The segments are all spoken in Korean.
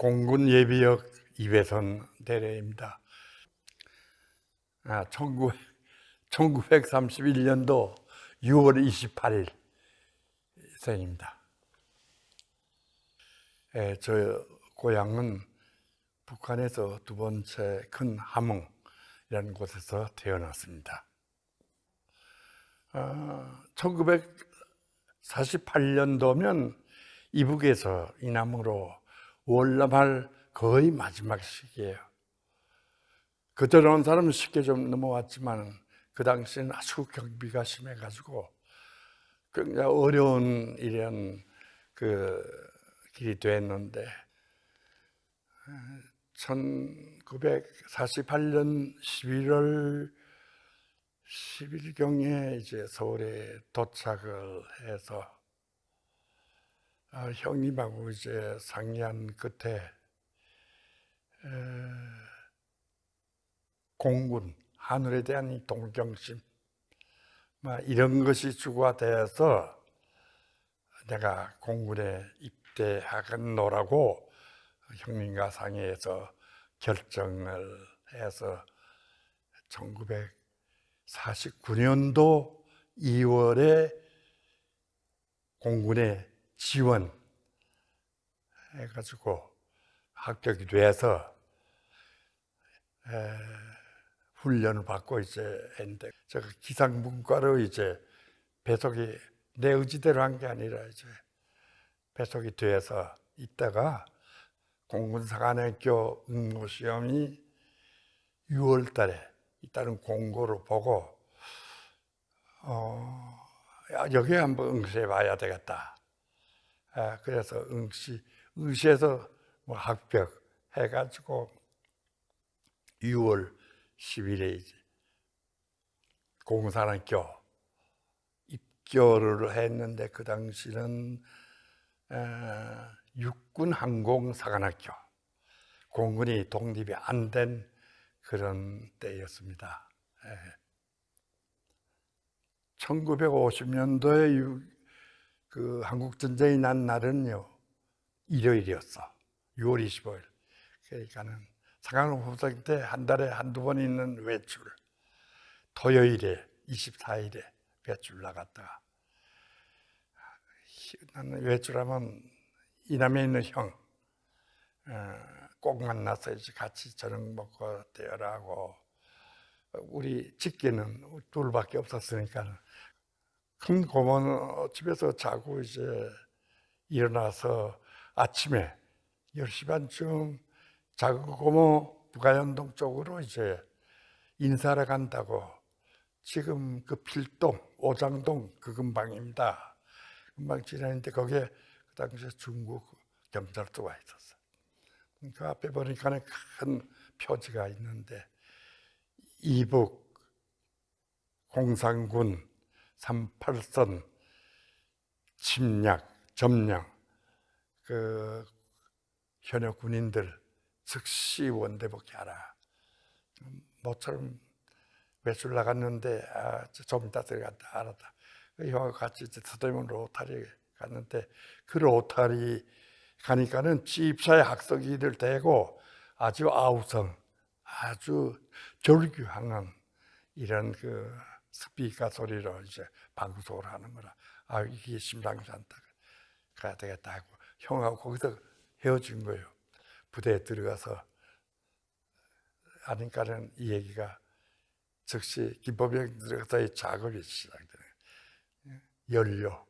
공군 예비역 2회선 대례입니다. 아, 19, 1931년도 6월 28일 생입니다. 예, 저 고향은 북한에서 두 번째 큰 함흥이라는 곳에서 태어났습니다. 아, 1948년도면 이북에서 이남으로 월남할 거의 마지막 시기예요. 그때 나 사람은 쉽게 좀 넘어왔지만 그당시는 아주 경비가 심해가지고 굉장히 어려운 이런 그 길이 됐는데 1948년 11월 10일경에 이제 서울에 도착을 해서 아, 형님하고 이제 상의한 끝에 에, 공군 하늘에 대한 이 동경심 막 이런 것이 주가 되어서 내가 공군에 입대하겠노라고 형님과 상의해서 결정을 해서 1949년도 2월에 공군에 지원 해가지고 합격이 돼서 에, 훈련을 받고 이제 했는데 제가 기상문과로 이제 배속이 내 의지대로 한 게 아니라 이제 배속이 돼서 있다가 공군사관학교 응모시험이 6월 달에 있다는 공고를 보고 어, 여기에 한번 응시해 봐야 되겠다 아, 그래서 응시, 응시에서 뭐 합격 해가지고 6월 10일에 이제 공산학교 입교를 했는데 그 당시는 육군항공사관학교 공군이 독립이 안 된 그런 때였습니다. 1950년도에 예. 그 한국 전쟁이 난 날은요 일요일이었어. 6월 25일. 그러니까는 상한호 법사기 때한 달에 한두 번 있는 외출. 토요일에 24일에 외출 나갔다가 나는 외출하면 이남에 있는 형. 어, 꼭 만나서 이제 같이 저녁 먹고 대화하고 우리 직계는 둘밖에 없었으니까 큰 고모는 집에서 자고 이제 일어나서 아침에 10시 반쯤 작은 그 고모 부가연동 쪽으로 이제 인사를 간다고 지금 그 필동, 오장동 그 근방입니다. 금방 지나는데 거기에 그 당시에 중국 경찰도 와 있었어. 그 앞에 보니까는 큰 표지가 있는데 이북 공산군 38선 침략, 점령, 그 현역 군인들 즉시 원대복귀하라. 모처럼 외출 나갔는데 아, 좀 이따 들어간다 알았다. 그 형하고 같이 이제 서대문 로타리 갔는데 그 로타리 가니까는 집사의 학석이들 되고 아주 아우성, 아주 절규항한 이런 그 스피커 소리로 이제 방송을 하는 거라. 아, 이게 심상치 않다. 가야 되겠다 하고 형하고 거기서 헤어진 거예요. 부대에 들어가서 아니까는이 얘기가 즉시 김범영 들어가서의 작업이 시작되는 요 연료,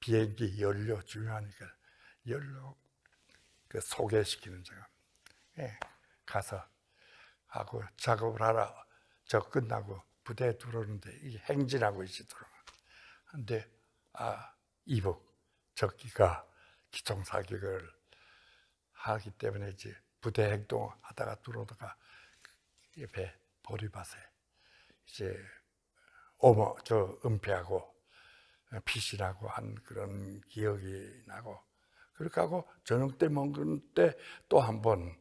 비행기 연료 중요하니까 연료 그 소개시키는 작업. 예, 가서 하고 작업을 하라. 저 끝나고 부대에 들어오는데 이 행진하고 있으더라고. 근데 아이북 적기가 기총 사격을 하기 때문에 이제 부대 행동하다가 들어오다가 그 옆에 보리밭에 이제 오모 저 은폐하고 어, 피신하고 한 그런 기억이 나고 그렇게 하고 저녁 때 먹은 때또 한번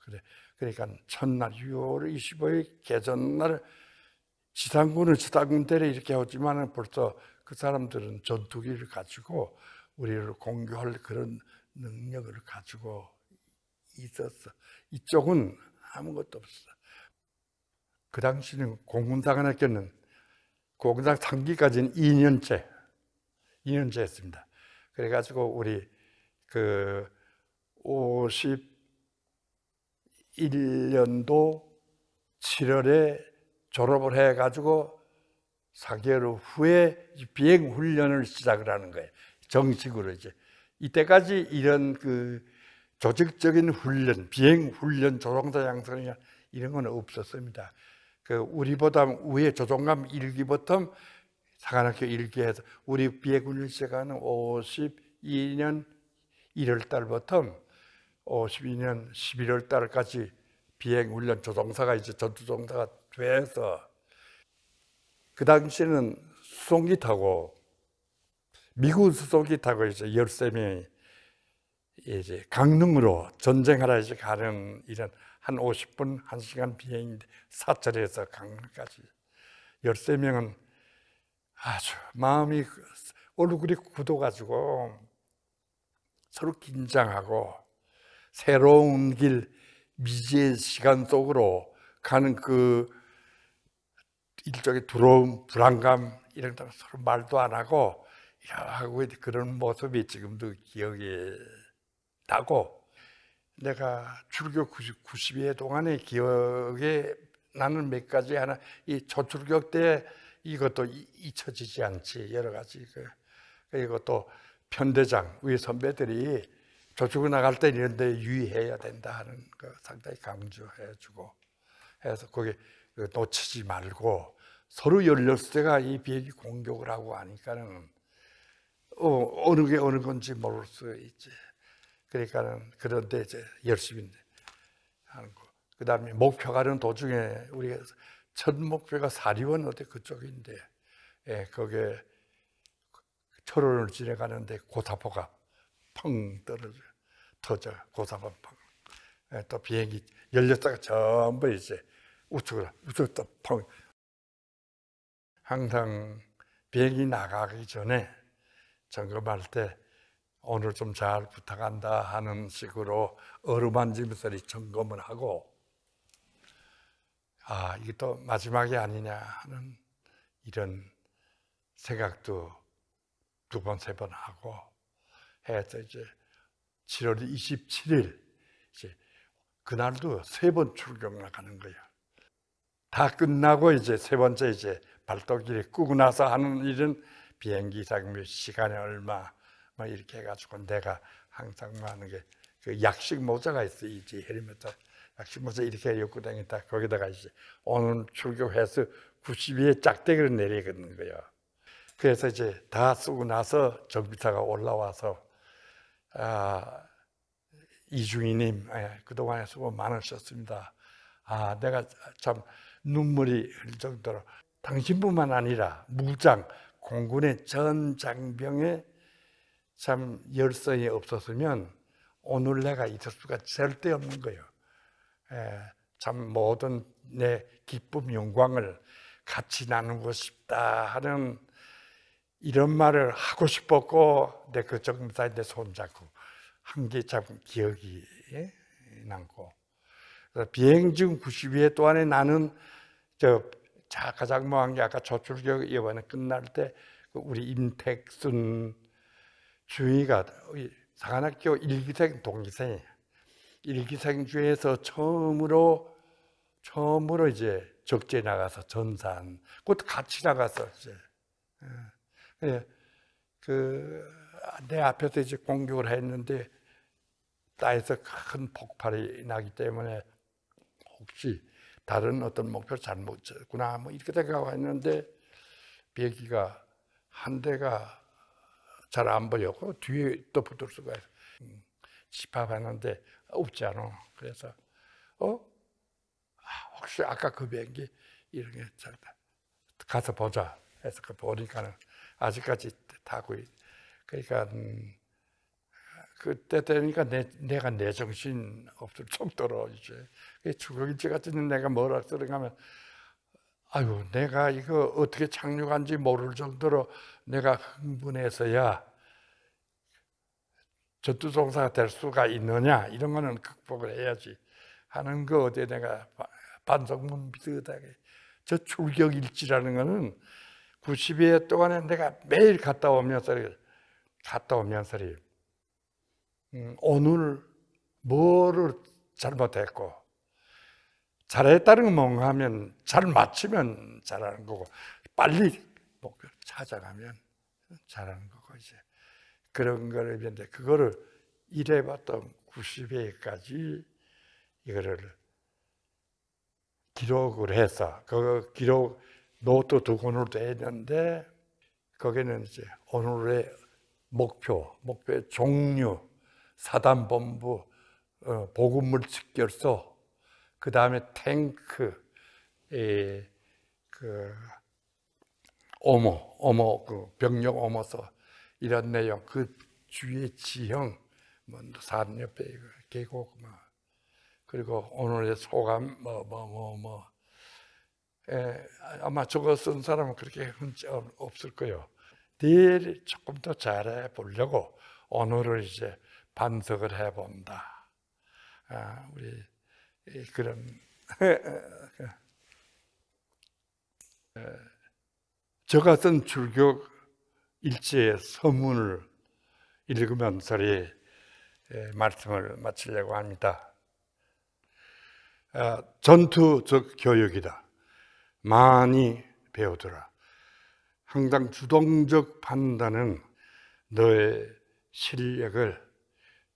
그래 그러니까 첫날 6월 25일 개전날 지상군을 지상군대를 이렇게 하지만 벌써 그 사람들은 전투기를 가지고 우리를 공격할 그런 능력을 가지고 있었어. 이쪽은 아무것도 없어. 그 당시는 공군사관학교는 공군사 3기까지는 2년째, 2년째 했습니다. 그래가지고 우리 그 51년도 7월에 졸업을 해가지고 4개월 후에 비행 훈련을 시작을 하는 거예요. 정식으로 이제. 이때까지 이런 그 조직적인 훈련, 비행 훈련, 조종사 양성이나 이런 건 없었습니다. 그 우리보다 위에 조종감 1기부터 사관학교 1기에서 우리 비행 훈련 시작하는 52년 1월 달부터 52년 11월 달까지 비행 훈련 조종사가 이제 전투 조종사가 교회에서 그 당시에는 수송기 타고 미국 수송기 타고 이제 열세 명이 제 강릉으로 전쟁하러 이제 가는 이런 한 50분, 1시간 비행인데 사찰에서 강릉까지 13명은 아주 마음이 얼굴이 굳어가지고 서로 긴장하고 새로운 길 미지의 시간 속으로 가는 그 일종의 두려움, 불안감 이런 거 서로 말도 안 하고 하고 그런 모습이 지금도 기억에 나고 내가 출교 90, 90회 동안의 기억에 나는 몇 가지 하나 이 저출격 때 이것도 잊혀지지 않지 여러 가지 그 이것도 편대장 우리 선배들이 저축을 나갈 때 이런 데 유의해야 된다 하는 거 상당히 강조해 주고 해서 거기 놓치지 말고 서로 열렸을 때가이 비행기 공격을 하고 하니까는 어, 어느 게 어느 건지 모를 수 있지. 그러니까는 그런데 이제 열심히 하는 거. 그 다음에 목표 가는 도중에 우리 가첫 목표가 사리원 어디 그쪽인데, 예, 거기에 철원을 지나가는데 고사포가 펑 떨어져, 터져, 고사포 펑. 예, 또 비행기 열렸다가 전부 이제 우측으로, 우측 또 펑. 항상 비행기 나가기 전에 점검할 때 오늘 좀 잘 부탁한다 하는 식으로 어루만지면서 점검을 하고 아, 이게 또 마지막이 아니냐 하는 이런 생각도 두 번, 세 번 하고 해서 이제 7월 27일 이제 그날도 세 번 출경나가는 거예요. 다 끝나고 이제 세 번째 이제 발도기를 끄고 나서 하는 일은 비행기 상비 시간이 얼마 막 뭐 이렇게 해가지고 내가 항상 뭐 하는 게 그 약식 모자가 있어 이제 헬멧 약식 모자 이렇게 입고 다니다 거기다가 이제 오늘 출교해서 92에 짝대기를 내리는 거예요. 그래서 이제 다 쓰고 나서 정비사가 올라와서 아 이중희님 예, 그동안 에 수고 많으셨습니다. 아 내가 참 눈물이 흘 정도로 당신뿐만 아니라 무장 공군의 전 장병의 참 열성이 없었으면 오늘 내가 있을 수가 절대 없는 거예요. 예, 참 모든 내 기쁨 영광을 같이 나누고 싶다 하는 이런 말을 하고 싶었고 내 그 정사인 내 그 손잡고 한개 잡은 기억이 남고 비행중 92회 동안에 나는 저 가장 뭐한 게 아까 저출격 이번에 끝날 때 그 우리 임택순 주위가 사관학교 일기생 동기생이에요. 일기생 중에서 처음으로 처음으로 이제 적재 나가서 전산 그것도 같이 나가서 이제 예, 예, 그내 앞에서 이제 공격을 했는데 땅에서 큰 폭발이 나기 때문에 혹시 다른 어떤 목표를 잘못 쳤구나 뭐 이렇게 생각하고 있는데 비행기가 한 대가 잘 안 보였고 뒤에 또 붙을 수가 있어 음, 집합하는데 없지 않아 그래서 어? 아, 혹시 아까 그 비행기 이런 게 잘, 가서 보자 해서 그 보니까는 아직까지 타고 있. 그러니까 음, 그때 되니까 내, 내가 내 정신 없을 정도로 이제 주걱인지 같은 내가 뭐라 들어가면 아유 내가 이거 어떻게 착륙한지 모를 정도로 내가 흥분해서야 전투종사가 될 수가 있느냐 이런 거는 극복을 해야지 하는 거 어디에 내가 반성문 비슷하게 저 출격일지라는 거는 90일 동안에 내가 매일 갔다 오면서 갔다 오면서 음, 오늘 뭐를 잘못했고 잘했다는 건 뭔가 하면 잘 맞추면 잘하는 거고 빨리 목표를 찾아가면 잘하는 거고 이제 그런 걸 했는데 그거를 이래봤던 90회까지 이거를 기록을 해서 그 기록 노트 두 권으로도 했는데 거기는 이제 오늘의 목표, 목표의 종류 사단본부, 어, 보급물 집결소, 그 다음에 탱크, 에, 그, 오모, 오모, 그 병력 오모서 이런 내용, 그 주위에 지형, 뭐, 산 옆에 계곡, 뭐, 그리고 오늘의 소감, 뭐, 뭐, 뭐, 뭐. 에, 아마 저거 쓴 사람은 그렇게 흔치 없을 거예요. 내일 조금 더 잘해 보려고 오늘을 이제 반석을 해본다. 아, 우리 그런 저 같은 출격 일제의 서문을 읽으면서리 말씀을 마치려고 합니다. 아, 전투적 교육이다. 많이 배우더라. 항상 주동적 판단은 너의 실력을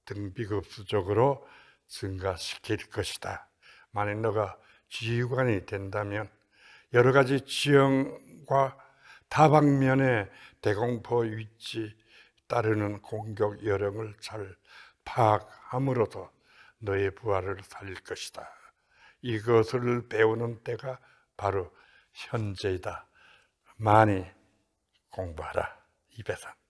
등비급수적으로 증가시킬 것이다. 만약 너가 지휘관이 된다면 여러 가지 지형과 다방면의 대공포 위치 따르는 공격 여령을 잘 파악함으로써 너의 부하를 살릴 것이다. 이것을 배우는 때가 바로 현재이다. 많이 공부하라. 이배산.